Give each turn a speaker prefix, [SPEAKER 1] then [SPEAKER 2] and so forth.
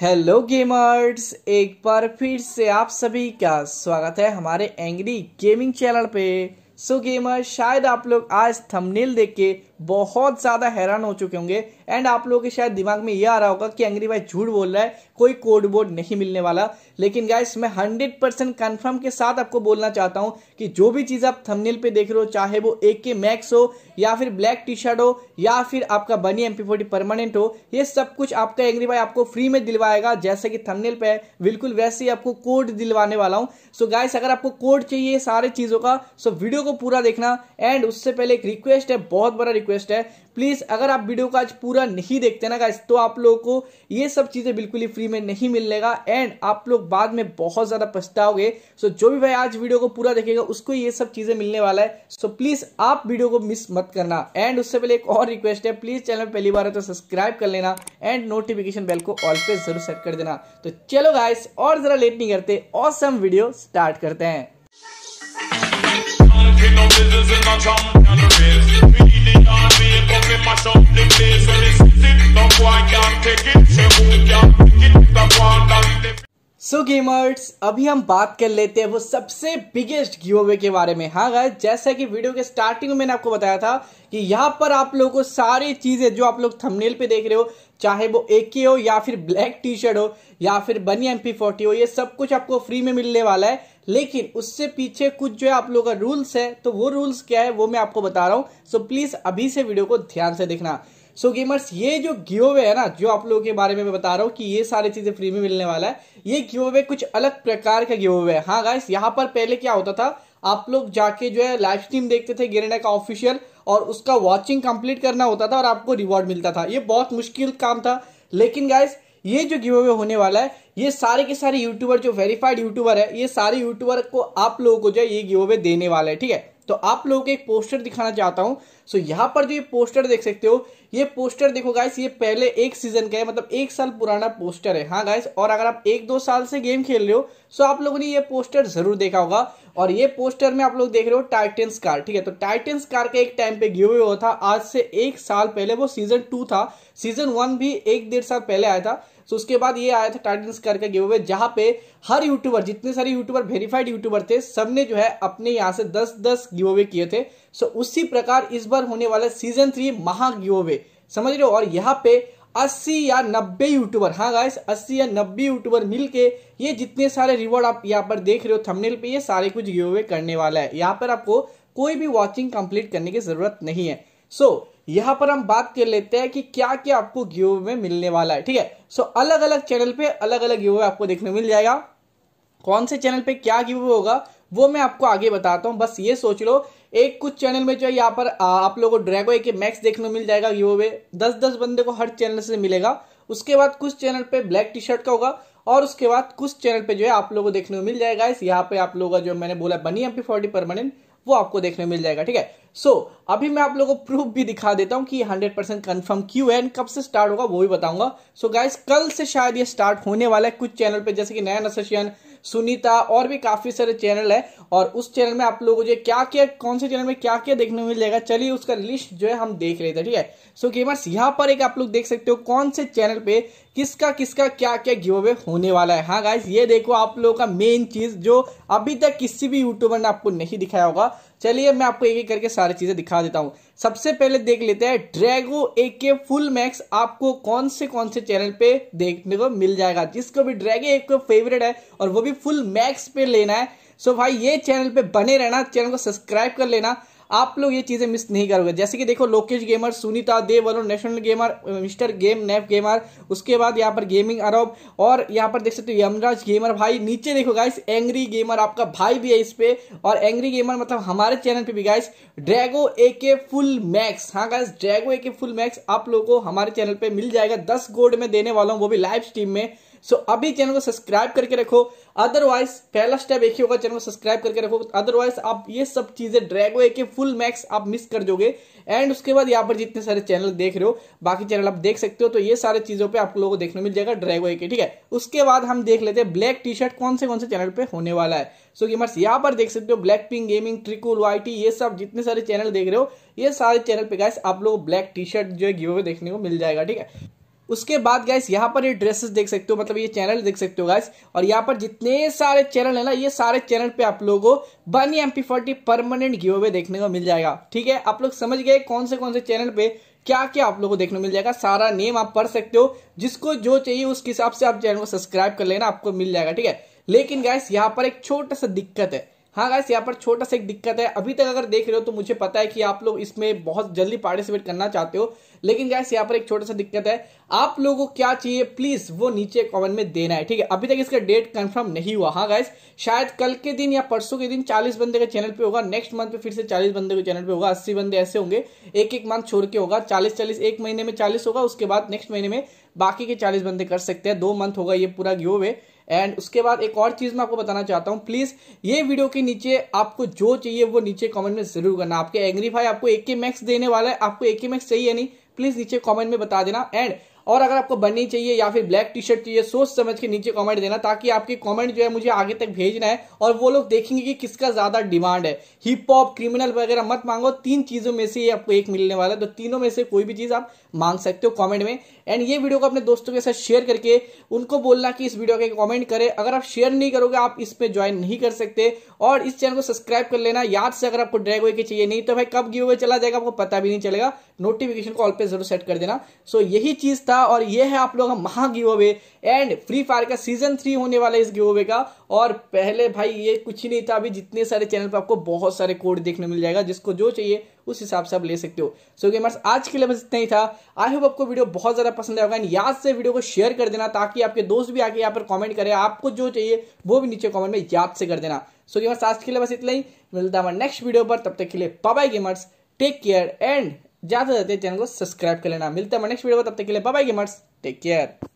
[SPEAKER 1] Hello gamers एक बार फिर से आप सभी का स्वागत है हमारे एंग्री गेमिंग चैनल पे सो so, शायद आप लोग आज थंबनेल देख के बहुत ज़्यादा हैरान हो चुके होंगे एंड आप लोगों के शायद दिमाग में यह आ रहा होगा कि एंग्री भाई झूठ बोल रहा है कोई कोड बोर्ड नहीं मिलने वाला लेकिन गाइस मैं हंड्रेड परसेंट कन्फर्म के साथ आपको बोलना चाहता हूं कि जो भी चीज़ आप थंबनेल पे देख रहे हो चाहे वो ए के मैक्स हो या फिर ब्लैक टी शर्ट हो या फिर आपका बनी एम परमानेंट हो ये सब कुछ आपका एंग्री भाई आपको फ्री में दिलवाएगा जैसे कि थंबनेल पे है बिल्कुल वैसे ही आपको कोड दिलवाने वाला हूँ सो so गाइस अगर आपको कोड चाहिए सारे चीज़ों का सो so वीडियो को पूरा देखना एंड उससे पहले एक रिक्वेस्ट है बहुत बड़ा रिक्वेस्ट है प्लीज़ अगर आप वीडियो को आज पूरा नहीं देखते ना गाइस तो आप लोगों को ये सब चीज़ें बिल्कुल ही फ्री में नहीं मिलेगा एंड आप लोग बाद में बहुत ज़्यादा पछताओगे सो जो भी भाई आज वीडियो को पूरा देखेगा उसको ये सब चीज़ें मिलने वाला है सो प्लीज़ आप वीडियो को मिस मत करना एंड उससे पहले एक और रिक्वेस्ट है प्लीज़ चैनल पहली बार है तो सब्सक्राइब कर लेना एंड नोटिफिकेशन बेल को ऑल पे जरूर सेट कर देना तो चलो गाइस और ज़रा लेट नहीं करते ऑसम वीडियो स्टार्ट करते हैं no business business in my trunk, they mash up the place when it's sitting. No take it, who can it? The one that they... so so gamers अभी हम बात कर लेते हैं वो सबसे बिगेस्ट गिव अवे के बारे में हाँ गाय जैसा कि वीडियो के स्टार्टिंग में मैंने आपको बताया था कि यहाँ पर आप लोगों को सारी चीज़ें जो आप लोग थंबनेल पे देख रहे हो चाहे वो ए के हो या फिर ब्लैक टी शर्ट हो या फिर बनी एम पी फोर्टी हो ये सब कुछ आपको फ्री में मिलने वाला है लेकिन उससे पीछे कुछ जो है आप लोगों का रूल्स है तो वो रूल्स क्या है वो मैं आपको बता रहा हूँ सो प्लीज़ अभी से वीडियो को ध्यान से देखना सो so गेमर्स ये जो गिव है ना जो आप लोगों के बारे में मैं बता रहा हूँ कि ये सारी चीज़ें फ्री में मिलने वाला है ये गिव कुछ अलग प्रकार का गिव है हाँ गाइस यहाँ पर पहले क्या होता था आप लोग जाके जो है लाइव स्ट्रीम देखते थे गेरेना का ऑफिशियल और उसका वॉचिंग कंप्लीट करना होता था और आपको रिवॉर्ड मिलता था ये बहुत मुश्किल काम था लेकिन गाइस ये जो गिव अवे होने वाला है ये सारे के सारे यूट्यूबर जो वेरीफाइड यूट्यूबर है ये सारे यूट्यूबर को आप लोगों को जो है ये गिव अवे देने वाला है ठीक है तो आप लोगों को एक पोस्टर दिखाना चाहता हूं सो यहां पर जो ये पोस्टर देख सकते हो ये पोस्टर देखो गाइस ये पहले एक सीजन का है मतलब एक साल पुराना पोस्टर है हाँ गाइस और अगर आप एक दो साल से गेम खेल रहे हो सो आप लोगों ने ये पोस्टर जरूर देखा होगा और ये पोस्टर में आप लोग देख रहे हो टाइटेंस कार ठीक है तो टाइटेंस कार का एक टाइम पे गिव हुआ था आज से एक साल पहले वो सीजन टू था सीजन वन भी एक डेढ़ साल पहले आया था सो उसके बाद ये आया था स्क्वायर का गिव अवे जहाँ पे हर यूट्यूबर जितने सारे यूट्यूबर वेरीफाइड यूट्यूबर थे सबने जो है अपने यहाँ से दस दस गिव अवे किए थे सो उसी प्रकार इस बार होने वाला सीजन थ्री महा गिव अवे समझ रहे हो और यहाँ पे अस्सी या नब्बे यूट्यूबर हाँ गाइस अस्सी या नब्बे यूट्यूबर मिलके ये जितने सारे रिवॉर्ड आप यहाँ पर देख रहे हो थंबनेल पे ये सारे कुछ गिव अवे करने वाला है यहाँ पर आपको कोई भी वॉचिंग कंप्लीट करने की जरूरत नहीं है सो so, यहां पर हम बात कर लेते हैं कि क्या क्या आपको गिव में मिलने वाला है ठीक है सो अलग अलग चैनल पे अलग अलग गिव आपको देखने मिल जाएगा कौन से चैनल पे क्या गिव होगा वो मैं आपको आगे बताता हूं बस ये सोच लो एक कुछ चैनल में जो है यहाँ पर आप लोगों को ड्रैगो एक मैक्स देखने मिल जाएगा गिव अवे दस दस बंदे को हर चैनल से मिलेगा उसके बाद कुछ चैनल पे ब्लैक टी शर्ट का होगा और उसके बाद कुछ चैनल पे जो है आप लोगों को देखने को मिल जाएगा इस यहाँ पे आप लोगों का जो मैंने बोला बनी एम पी परमानेंट वो आपको देखने मिल जाएगा ठीक है सो so, अभी मैं आप लोगों को प्रूफ भी दिखा देता हूँ कि हंड्रेड परसेंट कन्फर्म क्यू है एंड कब से स्टार्ट होगा वो भी बताऊंगा सो so, गाइस कल से शायद ये स्टार्ट होने वाला है कुछ चैनल पे जैसे कि नया नसेशन सुनीता और भी काफी सारे चैनल है और उस चैनल में आप लोगों को क्या क्या कौन से चैनल में क्या क्या देखने को मिलेगा चलिए उसका लिस्ट जो है हम देख रहे थे ठीक है सो गेमर्स यहाँ पर एक आप लोग देख सकते हो कौन से चैनल पे किसका किसका क्या क्या गिव अवे होने वाला है हाँ गाइज ये देखो आप लोगों का मेन चीज जो अभी तक किसी भी यूट्यूबर ने आपको नहीं दिखाया होगा चलिए मैं आपको एक एक करके सारी चीजें दिखा देता हूँ सबसे पहले देख लेते हैं Drago A K full max आपको कौन से कौन से चैनल पे देखने को मिल जाएगा जिसको भी ड्रैगो एक फेवरेट है और वो भी फुल मैक्स पे लेना है सो भाई ये चैनल पे बने रहना चैनल को सब्सक्राइब कर लेना आप लोग ये चीज़ें मिस नहीं करोगे जैसे कि देखो लोकेश गेमर सुनीता देव वालो नेशनल गेमर मिस्टर गेम नेफ गेमर उसके बाद यहाँ पर गेमिंग अरब और यहाँ पर देख सकते हो यमराज गेमर भाई नीचे देखो गाइस एंग्री गेमर आपका भाई भी है इस पे और एंग्री गेमर मतलब हमारे चैनल पे भी guys Drago A K full max हाँ guys Drago A K full max आप लोगों को हमारे चैनल पे मिल जाएगा दस गोल्ड में देने वाला हूँ वो भी लाइव स्ट्रीम में सो अभी चैनल को सब्सक्राइब करके रखो अदरवाइज पहला स्टेप एक ही होगा चैनल को सब्सक्राइब करके रखो अदरवाइज आप ये सब चीजें ड्रैगो के फुल मैक्स आप मिस कर दोगे एंड उसके बाद यहाँ पर जितने सारे चैनल देख रहे हो बाकी चैनल आप देख सकते हो तो ये सारे चीजों पर आप लोगों को देखने मिल जाएगा ड्रैगवे के ठीक है उसके बाद हम देख लेते हैं ब्लैक टी शर्ट कौन से कौन से चैनल पे होने वाला है सो so, यहाँ पर देख सकते हो ब्लैक पिंग गेमिंग ट्रिकुल वाई ये सब जितने सारे चैनल देख रहे हो ये सारे चैनल पे गाइस आप लोग ब्लैक टी शर्ट जो है गिवे देखने को मिल जाएगा ठीक है उसके बाद गैस यहाँ पर ये ड्रेसेस देख सकते हो मतलब ये चैनल देख सकते हो गैस और यहाँ पर जितने सारे चैनल है ना ये सारे चैनल पे आप लोगों को bunny M P permanent giveaway देखने को मिल जाएगा ठीक है आप लोग समझ गए कौन से कौन से चैनल पे क्या क्या आप लोगों को देखने को मिल जाएगा सारा नेम आप पढ़ सकते हो जिसको जो चाहिए उसके हिसाब से आप चैनल को सब्सक्राइब कर लेना आपको मिल जाएगा ठीक है लेकिन गैस यहाँ पर एक छोटा सा दिक्कत है हाँ गाइस यहाँ पर छोटा सा एक दिक्कत है अभी तक अगर देख रहे हो तो मुझे पता है कि आप लोग इसमें बहुत जल्दी पार्टिसिपेट करना चाहते हो लेकिन गाइस यहाँ पर एक छोटा सा दिक्कत है आप लोगों को क्या चाहिए प्लीज वो नीचे कमेंट में देना है ठीक है अभी तक इसका डेट कंफर्म नहीं हुआ हाँ गाइस शायद कल के दिन या परसों के दिन चालीस बंदे का चैनल पे होगा नेक्स्ट मंथ पे फिर से चालीस बंदे के चैनल पे होगा अस्सी बंदे ऐसे होंगे एक एक मंथ छोड़ के होगा चालीस चालीस एक महीने में चालीस होगा उसके बाद नेक्स्ट महीने में बाकी के चालीस बंदे कर सकते हैं दो मंथ होगा ये पूरा गिव एंड उसके बाद एक और चीज़ मैं आपको बताना चाहता हूँ प्लीज़ ये वीडियो के नीचे आपको जो चाहिए वो नीचे कमेंट में ज़रूर करना आपके एंग्री भाई आपको एक के मैक्स देने वाला है आपको एक के मैक्स चाहिए नहीं प्लीज़ नीचे कॉमेंट में बता देना एंड और अगर आपको बनी चाहिए या फिर ब्लैक टी शर्ट चाहिए सोच समझ के नीचे कॉमेंट देना ताकि आपके कॉमेंट जो है मुझे आगे तक भेजना है और वो लोग देखेंगे कि किसका ज़्यादा डिमांड है हिप हॉप क्रिमिनल वगैरह मत मांगो तीन चीज़ों में से आपको एक मिलने वाला है तो तीनों में से कोई भी चीज़ आप मांग सकते हो कॉमेंट में एंड ये वीडियो को अपने दोस्तों के साथ शेयर करके उनको बोलना कि इस वीडियो के कॉमेंट करे अगर आप शेयर नहीं करोगे आप इस पर ज्वाइन नहीं कर सकते और इस चैनल को सब्सक्राइब कर लेना याद से अगर आपको ड्रैग वे के चाहिए नहीं तो भाई कब गिवे चला जाएगा आपको पता भी नहीं चलेगा नोटिफिकेशन को ऑल पे जरूर सेट कर देना सो यही चीज़ था था और ये है आप लोग महा giveaway and Free Fire का सीजन थ्री होने वाला है इस गिव अवे का और पहले भाई ये कुछ ही नहीं था अभी जितने सारे चैनल पर आपको बहुत सारे कोड देखने मिल जाएगा जिसको जो चाहिए उस हिसाब से आप ले सकते हो सो so, गेमर्स आज के लिए बस इतना ही था आई होप आपको वीडियो बहुत ज़्यादा पसंद आएगा एंड याद से वीडियो को शेयर कर देना ताकि आपके दोस्त भी आके यहाँ पर कॉमेंट करें आपको जो चाहिए वो भी नीचे कॉमेंट में याद से कर देना सो so, गेमर्स आज के लिए बस इतना ही मिलता है नेक्स्ट वीडियो पर तब तक के लिए bye gamers take care and ज़्यादा जाते चैनल को सब्सक्राइब कर लेना मिलता है नेक्स्ट वीडियो को तब तक के लिए बाय गेमर्स टेक केयर